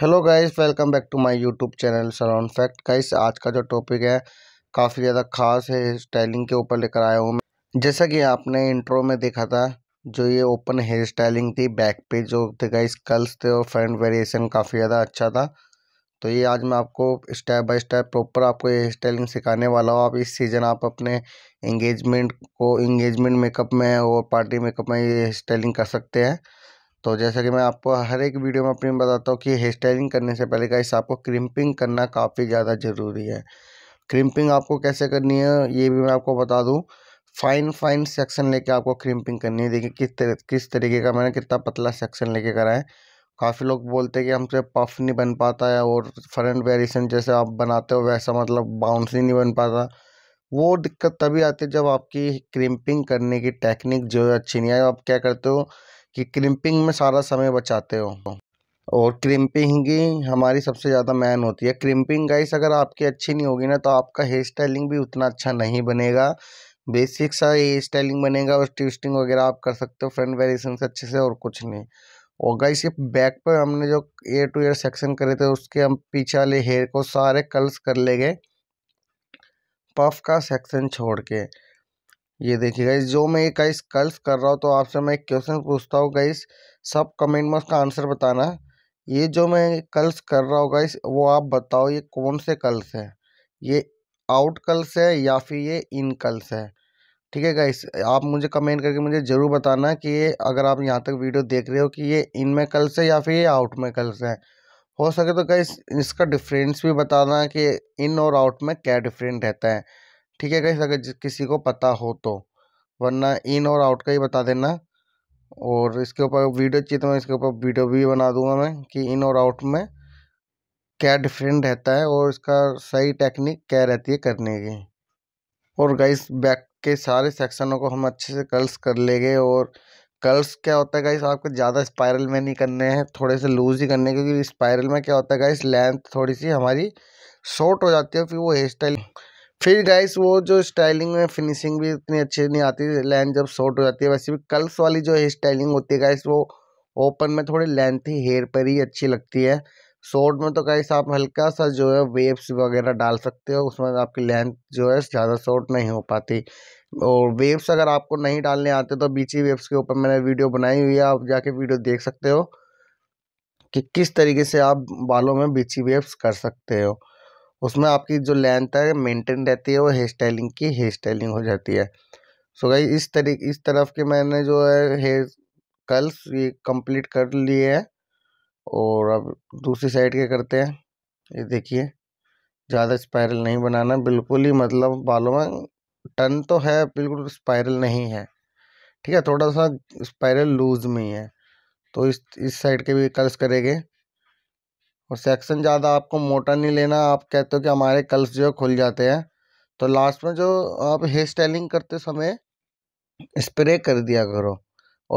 Hello guys welcome back to my YouTube channel salon fact guys आज का जो topic है काफ़ी ज़्यादा खास है स्टाइलिंग के ऊपर लेकर आया हूँ मैं जैसा कि आपने इंट्रो में देखा था जो ये ओपन हेयर स्टाइलिंग थी बैक पे जो थे गाइस कल्स थे और फ्रंट वेरिएशन काफ़ी ज़्यादा अच्छा था तो ये आज मैं आपको स्टेप बाय स्टेप प्रॉपर आपको हेयर स्टाइलिंग सिखाने वाला हूँ आप इस सीज़न आप अपने इंगेजमेंट को इंगेजमेंट मेकअप में और पार्टी मेकअप में ये हेयर स्टाइलिंग कर सकते हैं तो जैसे कि मैं आपको हर एक वीडियो में अपनी बताता हूँ कि हेयर स्टाइलिंग करने से पहले गाइस आपको क्रिम्पिंग करना काफ़ी ज़्यादा ज़रूरी है क्रिम्पिंग आपको कैसे करनी है ये भी मैं आपको बता दूँ फाइन फाइन सेक्शन लेके आपको क्रिम्पिंग करनी है देखिए किस तरह किस तरीके का मैंने कितना पतला सेक्शन लेके करा है काफ़ी लोग बोलते हैं कि हमसे पफ नहीं बन पाता है और फ्रंट वेरिएशन जैसे आप बनाते हो वैसा मतलब बाउंस ही नहीं बन पाता वो दिक्कत तभी आती है जब आपकी क्रिम्पिंग करने की टेक्निक जो है अच्छी नहीं है आप क्या करते हो कि क्रिम्पिंग में सारा समय बचाते हो और क्रिम्पिंग ही हमारी सबसे ज़्यादा मैन होती है क्रिम्पिंग गाइस अगर आपकी अच्छी नहीं होगी ना तो आपका हेयर स्टाइलिंग भी उतना अच्छा नहीं बनेगा बेसिक सा हेयर स्टाइलिंग बनेगा और ट्विस्टिंग वगैरह आप कर सकते हो फ्रंट वेरिएशन से अच्छे से और कुछ नहीं और गाइस ये बैक पर हमने जो एयर टू एयर सेक्शन करे थे उसके हम पीछे वाले हेयर को सारे कल्स कर ले गए पफ का सेक्शन छोड़ के ये देखिए गाइस जो मैं गाइस कल्स कर रहा हूँ तो आपसे मैं एक क्वेश्चन पूछता हूँ गाइस सब कमेंट में उसका आंसर बताना ये जो मैं कल्स कर रहा हूँ गाइस वो आप बताओ ये कौन से कल्स है ये आउट कल्स है या फिर ये इन कल्स है ठीक है गाइस आप मुझे कमेंट करके मुझे ज़रूर बताना कि ये अगर आप यहाँ तक वीडियो देख रहे हो कि ये इन में कल्स है या फिर ये आउट में कल्स है हो सके तो गाइस इसका डिफरेंस भी बताना कि इन और आउट में क्या डिफरेंट रहता है ठीक है गैस अगर किसी को पता हो तो वरना इन और आउट का ही बता देना और इसके ऊपर वीडियो चाहिए तो मैं इसके ऊपर वीडियो भी बना दूंगा मैं कि इन और आउट में क्या डिफरेंट रहता है और इसका सही टेक्निक क्या रहती है करने की और गाइस बैक के सारे सेक्शनों को हम अच्छे से कर्ल्स कर लेंगे और कर्ल्स क्या होता है गाइस आपको ज़्यादा स्पायरल में नहीं करने हैं थोड़े से लूज ही करने क्योंकि स्पायरल में क्या होता है गाइस लेंथ थोड़ी सी हमारी शॉर्ट हो जाती है फिर वो हेयर स्टाइल फिर गाइस वो जो स्टाइलिंग में फिनिशिंग भी इतनी अच्छी नहीं आती लाइन जब शॉर्ट हो जाती है वैसे भी कल्स वाली जो हेयर स्टाइलिंग होती है गाइस वो ओपन में थोड़ी लेंथी हेयर पर ही अच्छी लगती है शॉर्ट में तो गाइस आप हल्का सा जो है वेव्स वगैरह डाल सकते हो उसमें आपकी लेंथ जो है ज़्यादा शॉर्ट नहीं हो पाती और वेव्स अगर आपको नहीं डालने आते तो बीच वेव्स के ऊपर मैंने वीडियो बनाई हुई है आप जाके वीडियो देख सकते हो कि किस तरीके से आप बालों में बीची वेव्स कर सकते हो उसमें आपकी जो लेंथ है मेंटेन रहती है और हेयर स्टाइलिंग की हेयर स्टाइलिंग हो जाती है सो भाई इस तरी इस तरफ के मैंने जो है हेयर कल्स ये कंप्लीट कर लिए हैं और अब दूसरी साइड के करते हैं ये देखिए ज़्यादा स्पायरल नहीं बनाना बिल्कुल ही मतलब बालों में टन तो है बिल्कुल स्पायरल नहीं है ठीक है थोड़ा सा स्पायरल लूज में ही है तो इस इस साइड के भी कल्स करेंगे और सेक्शन ज़्यादा आपको मोटा नहीं लेना आप कहते हो कि हमारे कल्स जो खुल जाते हैं तो लास्ट में जो आप हेयर स्टाइलिंग करते समय स्प्रे कर दिया करो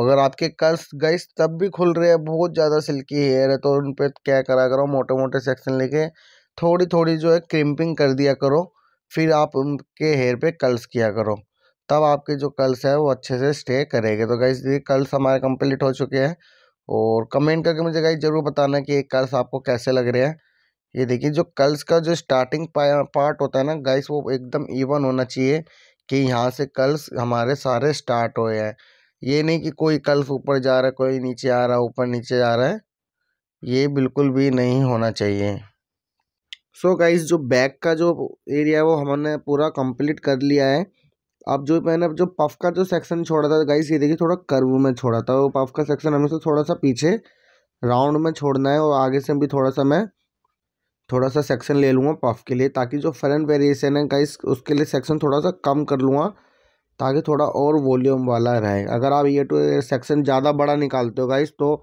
अगर आपके कल्स गैस तब भी खुल रहे हैं बहुत ज़्यादा सिल्की हेयर है तो उन पर क्या करा करो मोटे मोटे सेक्शन लेके थोड़ी थोड़ी जो है क्रिम्पिंग कर दिया करो फिर आप उनके हेयर पे कल्स किया करो तब आपके जो कल्स है वो अच्छे से स्टे करेंगे तो गैस ये कल्स हमारे कंप्लीट हो चुके हैं और कमेंट करके मुझे गाइस ज़रूर बताना कि ये कल्स आपको कैसे लग रहे हैं ये देखिए जो कल्स का जो स्टार्टिंग पार्ट होता है ना गाइस वो एकदम इवन होना चाहिए कि यहाँ से कल्स हमारे सारे स्टार्ट हुए हैं ये नहीं कि कोई कल्स ऊपर जा रहा है कोई नीचे आ रहा है ऊपर नीचे जा रहा है ये बिल्कुल भी नहीं होना चाहिए सो so गाइस जो बैक का जो एरिया है वो हमने पूरा कंप्लीट कर लिया है अब जो मैंने जो पफ का जो सेक्शन छोड़ा था गाइस ये देखिए थोड़ा कर्व में छोड़ा था वो पफ का सेक्शन हमेशा थोड़ा सा पीछे राउंड में छोड़ना है और आगे से भी थोड़ा सा मैं थोड़ा सा सेक्शन ले लूँगा पफ के लिए ताकि जो फ्रंट वेरिएशन है गाइस उसके लिए सेक्शन थोड़ा सा कम कर लूँगा ताकि थोड़ा और वॉल्यूम वाला रहे अगर आप ये टू तो सेक्शन ज़्यादा बड़ा निकालते हो गाइस तो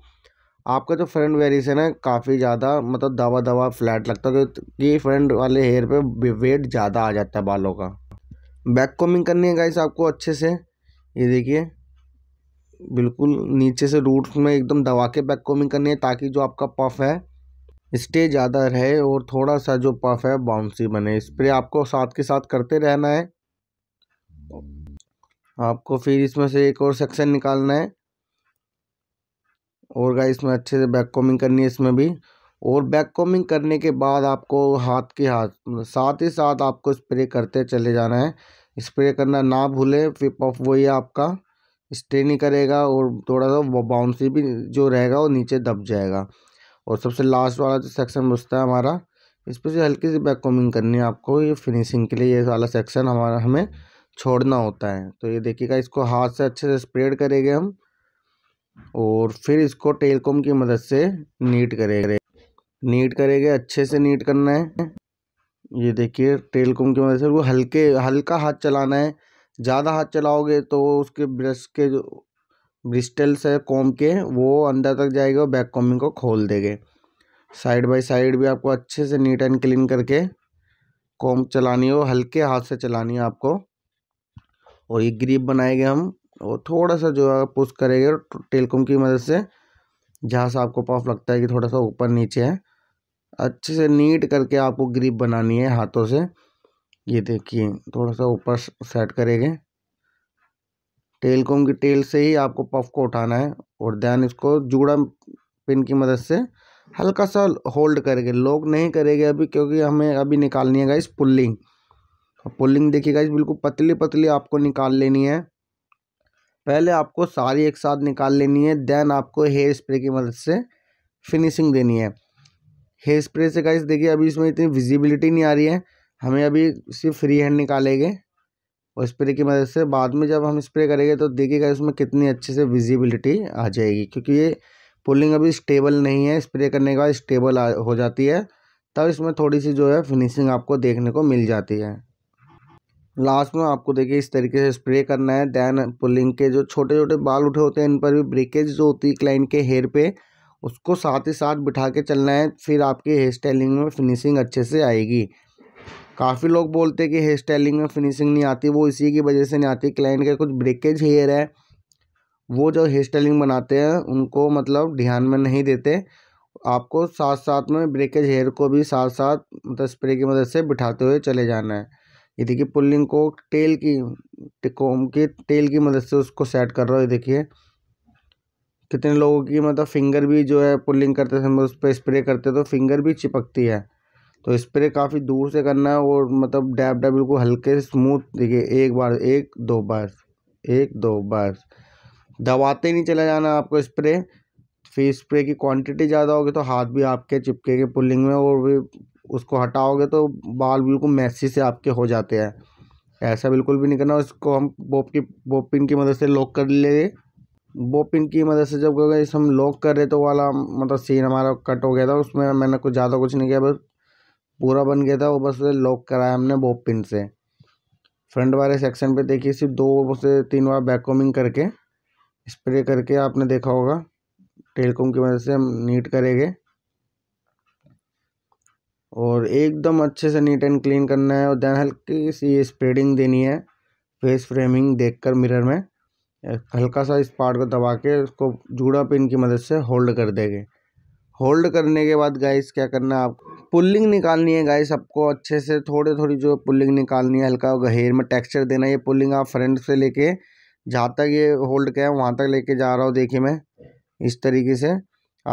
आपका जो फ्रंट वेरिएशन है काफ़ी ज़्यादा मतलब दवा दवा फ्लैट लगता है क्योंकि फ्रंट वाले हेयर पर वेट ज़्यादा आ जाता है बालों का बैक कॉमिंग करनी है गाइस आपको अच्छे से ये देखिए बिल्कुल नीचे से रूट में एकदम दबा के बैक कॉमिंग करनी है ताकि जो आपका पफ है स्टे ज़्यादा रहे और थोड़ा सा जो पफ है बाउंसी बने स्प्रे आपको साथ के साथ करते रहना है आपको फिर इसमें से एक और सेक्शन निकालना है और गाइस इसमें अच्छे से बैक कॉमिंग करनी है इसमें भी और बैक कॉमिंग करने के बाद आपको हाथ के हाथ साथ ही साथ आपको स्प्रे करते चले जाना है स्प्रे करना ना भूलें फिप ऑफ वही आपका स्टे नहीं करेगा और थोड़ा सा बाउंसी भी जो रहेगा वो नीचे दब जाएगा और सबसे लास्ट वाला जो सेक्शन बचता है हमारा इस पर जो हल्की सी बैक कॉमिंग करनी है आपको ये फिनिशिंग के लिए ये वाला सेक्शन हमारा हमें छोड़ना होता है तो ये देखिएगा इसको हाथ से अच्छे से स्प्रेड करेंगे हम और फिर इसको टेलकॉम की मदद से नीट करेंगे नीट करेंगे अच्छे से नीट करना है ये देखिए टेल की मदद से वो हल्के हल्का हाथ चलाना है ज़्यादा हाथ चलाओगे तो उसके ब्रश के जो ब्रिस्टल्स है कॉम के वो अंदर तक जाएगा और बैक कॉमिंग को खोल देंगे साइड बाय साइड भी आपको अच्छे से नीट एंड क्लीन करके कॉम चलानी हो हल्के हाथ से चलानी है आपको और ये ग्रीप बनाएंगे हम और थोड़ा सा जो है पुश करेंगे टेलकॉम की मदद से जहाँ से आपको पफ लगता है कि थोड़ा सा ऊपर नीचे है अच्छे से नीट करके आपको ग्रिप बनानी है हाथों से ये देखिए थोड़ा सा ऊपर सेट करेंगे टेल को की टेल से ही आपको पफ को उठाना है और ध्यान इसको जूड़ा पिन की मदद से हल्का सा होल्ड करेंगे लोग नहीं करेंगे अभी क्योंकि हमें अभी निकालनी है गाइस पुल्लिंग पुल्लिंग देखिए गाइस बिल्कुल पतली पतली आपको निकाल लेनी है पहले आपको सारी एक साथ निकाल लेनी है देन आपको हेयर स्प्रे की मदद से फिनिशिंग देनी है हेयर स्प्रे से गाइस देखिए अभी इसमें इतनी विजिबिलिटी नहीं आ रही है हमें अभी सिर्फ फ्री हैंड निकालेंगे और स्प्रे की मदद से बाद में जब हम स्प्रे करेंगे तो देखिएगा इसमें कितनी अच्छे से विजिबिलिटी आ जाएगी क्योंकि ये पुलिंग अभी स्टेबल नहीं है स्प्रे करने के बाद स्टेबल हो जाती है तब इसमें थोड़ी सी जो है फिनिशिंग आपको देखने को मिल जाती है लास्ट में आपको देखिए इस तरीके से स्प्रे करना है दैन पुलिंग के जो छोटे छोटे बाल उठे होते हैं इन पर भी ब्रेकेज जो होती है क्लाइंट के हेयर पे उसको साथ ही साथ बिठा के चलना है फिर आपकी हेयर स्टाइलिंग में फिनिशिंग अच्छे से आएगी काफ़ी लोग बोलते हैं कि हेयर स्टाइलिंग में फिनिशिंग नहीं आती वो इसी की वजह से नहीं आती क्लाइंट का कुछ ब्रेकेज हेयर है वो जो हेयर स्टाइलिंग बनाते हैं उनको मतलब ध्यान में नहीं देते आपको साथ साथ में ब्रेकेज हेयर को भी साथ साथ मतलब स्प्रे की मदद से बिठाते हुए चले जाना है ये देखिए पुल्लिंग को टेल की टिकोम के टेल की मदद से उसको सेट कर रहा हो ये देखिए कितने लोगों की मतलब फिंगर भी जो है पुलिंग करते समय उस पर स्प्रे करते तो फिंगर भी चिपकती है तो स्प्रे काफ़ी दूर से करना है और मतलब डैब डैब बिल्कुल हल्के स्मूथ देखिए एक बार एक दो बार एक दो बार दबाते नहीं चला जाना आपको स्प्रे फिर स्प्रे की क्वांटिटी ज़्यादा होगी तो हाथ भी आपके चिपकेगे पुलिंग में और भी उसको हटाओगे तो बाल बिल्कुल मैसी से आपके हो जाते हैं ऐसा बिल्कुल भी नहीं करना उसको हम बोप की बोपिन की मदद से लॉक कर लेंगे वो पिन की मदद से जब गए हम लॉक कर रहे तो वाला मतलब सीन हमारा कट हो गया था उसमें मैंने कुछ ज़्यादा कुछ नहीं किया बस पूरा बन गया था वो बस लॉक कराया हमने वो पिन से फ्रंट वाले सेक्शन पे देखिए सिर्फ दो से तीन बार बैककॉमिंग करके स्प्रे करके आपने देखा होगा टेलकॉम की मदद से हम नीट करेंगे और एकदम अच्छे से नीट एंड क्लीन करना है और देन हल्की सी स्प्रेडिंग देनी है फेस फ्रेमिंग देखकर मिरर में हल्का सा इस पार्ट को दबा के उसको जूड़ा पिन की मदद से होल्ड कर देंगे होल्ड करने के बाद गाइस क्या करना है आप पुल्लिंग निकालनी है गाइस आपको अच्छे से थोड़े थोड़ी जो पुल्लिंग निकालनी है हल्का गहेर में टेक्सचर देना ये पुल्लिंग आप फ्रंट से लेके जहाँ तक ये होल्ड किया है वहाँ तक लेके जा रहा हूँ देखिए मैं इस तरीके से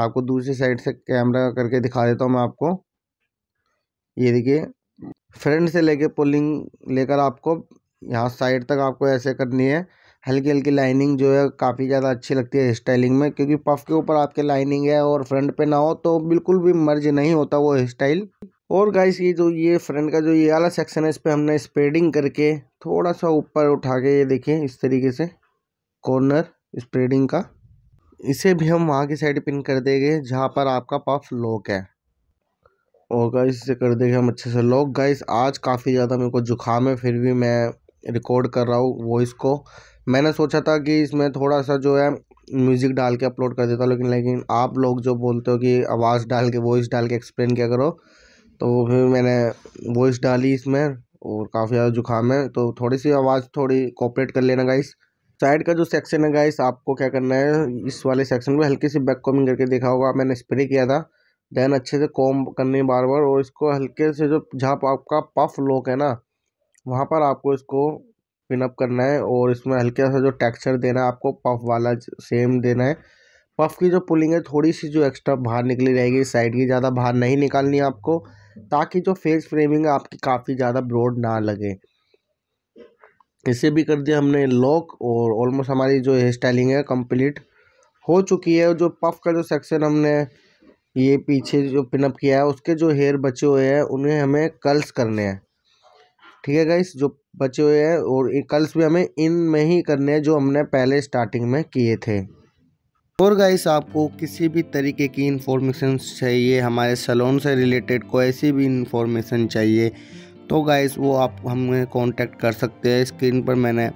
आपको दूसरी साइड से कैमरा करके दिखा देता हूँ मैं आपको ये देखिए फ्रंट से लेके पुलिंग लेकर आपको यहाँ साइड तक आपको ऐसे करनी है हल्की हल्की लाइनिंग जो है काफ़ी ज़्यादा अच्छी लगती है स्टाइलिंग में क्योंकि पफ के ऊपर आपके लाइनिंग है और फ्रंट पे ना हो तो बिल्कुल भी मर्ज नहीं होता वो स्टाइल और गाइस ये जो ये फ्रंट का जो ये वाला सेक्शन है इस पर हमने स्प्रेडिंग करके थोड़ा सा ऊपर उठा के ये देखिए इस तरीके से कॉर्नर स्प्रेडिंग का इसे भी हम वहाँ की साइड पिन कर देंगे जहाँ पर आपका पफ लॉक है और गाइस इसे कर देंगे हम अच्छे से लॉक गाइस आज काफ़ी ज़्यादा मेरे को जुकाम है फिर भी मैं रिकॉर्ड कर रहा हूँ वॉइस को मैंने सोचा था कि इसमें थोड़ा सा जो है म्यूज़िक डाल के अपलोड कर देता लेकिन लेकिन आप लोग जो बोलते हो कि आवाज़ डाल के वॉइस डाल के एक्सप्लेन किया करो तो फिर मैंने वॉइस डाली इसमें और काफ़ी ज़्यादा जुकाम है तो थोड़ी सी आवाज़ थोड़ी कॉपरेट कर लेना गाइस साइड का जो सेक्शन है गाइस आपको क्या करना है इस वाले सेक्शन में हल्की सी बैक कॉमिंग करके देखा होगा मैंने स्प्रे किया था देन अच्छे से कॉम करनी बार बार और इसको हल्के से जो जहाँ आपका पफ लोक है ना वहाँ पर आपको इसको पिनअप करना है और इसमें हल्का सा जो टेक्सचर देना है आपको पफ वाला सेम देना है पफ की जो पुलिंग है थोड़ी सी जो एक्स्ट्रा बाहर निकली रहेगी साइड की ज़्यादा बाहर नहीं निकालनी है आपको ताकि जो फेस फ्रेमिंग है आपकी काफ़ी ज़्यादा ब्रॉड ना लगे इसे भी कर दिया हमने लॉक और ऑलमोस्ट हमारी जो हेयर स्टाइलिंग है कंप्लीट हो चुकी है जो पफ का जो सेक्शन हमने ये पीछे जो पिनअप किया है उसके जो हेयर बचे हुए हैं उन्हें हमें कर्ल्स करने हैं ठीक है गाइस जो बचे हुए हैं और कल्स भी हमें इन में ही करने हैं जो हमने पहले स्टार्टिंग में किए थे और गाइस आपको किसी भी तरीके की इन्फॉर्मेशन चाहिए हमारे सलोन से रिलेटेड कोई ऐसी भी इन्फॉर्मेशन चाहिए तो गाइस वो आप हमें कांटेक्ट कर सकते हैं स्क्रीन पर मैंने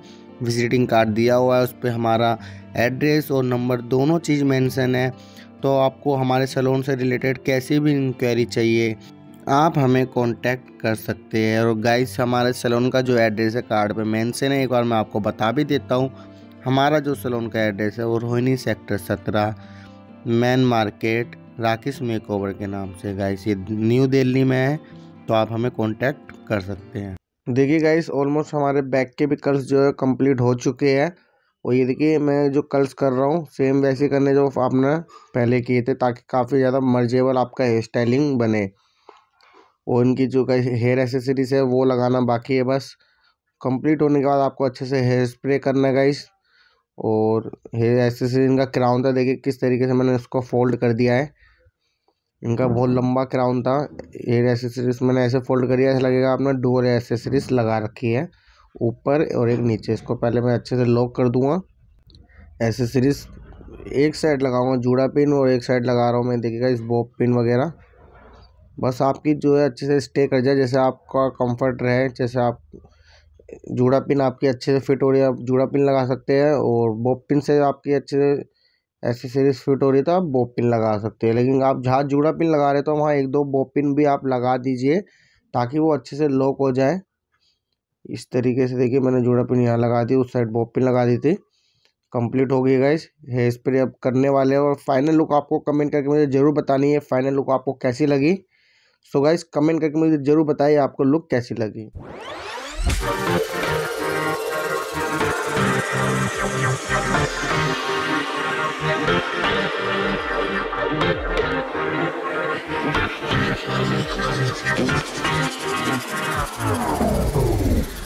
विजिटिंग कार्ड दिया हुआ है उस पर हमारा एड्रेस और नंबर दोनों चीज़ मेंशन है तो आपको हमारे सलोन से रिलेटेड कैसी भी इंक्वायरी चाहिए आप हमें कांटेक्ट कर सकते हैं और गाइस हमारे सैलून का जो एड्रेस है कार्ड पे मेंशन है एक बार मैं आपको बता भी देता हूँ हमारा जो सैलून का एड्रेस है वो रोहिणी सेक्टर सत्रह मैन मार्केट राकेश मेकओवर के नाम से गाइस ये न्यू दिल्ली में है तो आप हमें कॉन्टैक्ट कर सकते हैं देखिए गाइस ऑलमोस्ट हमारे बैक के भी कल्स जो है कंप्लीट हो चुके हैं और ये देखिए मैं जो कल्स कर रहा हूँ सेम वैसे करने जो आपने पहले किए थे ताकि काफ़ी ज़्यादा मर्जेबल आपका हेयर स्टाइलिंग बने और इनकी जो हेयर एसेसरीज़ है वो लगाना बाकी है बस कंप्लीट होने के बाद आपको अच्छे से हेयर स्प्रे करना है गाइस और हेयर एसेसरी इनका क्राउन था देखिए किस तरीके से मैंने उसको फोल्ड कर दिया है इनका बहुत हम्म। लंबा क्राउन था हेयर एसेसरीज मैंने ऐसे फोल्ड कर दिया ऐसा लगेगा आपने डोर एसेसरीज लगा रखी है ऊपर और एक नीचे इसको पहले मैं अच्छे से लॉक कर दूँगा एसेसरीज एक साइड लगाऊंगा जूड़ा पिन और एक साइड लगा रहा हूँ मैं देखिएगा इस बॉब पिन वगैरह बस आपकी जो है अच्छे से स्टे कर जाए जैसे आपका कंफर्ट रहे जैसे आप जूड़ा पिन आपकी अच्छे से फिट हो रही है आप जूड़ा पिन लगा सकते हैं और बॉब पिन से आपकी अच्छे से एसेसरीज फिट हो रही तो आप बॉब पिन लगा सकते हैं लेकिन आप जहाँ जूड़ा पिन लगा रहे तो वहाँ एक दो बॉब पिन भी आप लगा दीजिए ताकि वो अच्छे से लॉक हो जाए इस तरीके से देखिए मैंने जूड़ा पिन यहाँ लगा दी उस साइड बॉप पिन लगा दी थी कंप्लीट हो गई गाइस हेयर स्प्रे अब करने वाले हैं और फाइनल लुक आपको कमेंट करके मुझे ज़रूर बतानी है फाइनल लुक आपको कैसी लगी सो गाइस कमेंट करके मुझे ज़रूर बताइए आपको लुक कैसी लगी Oh.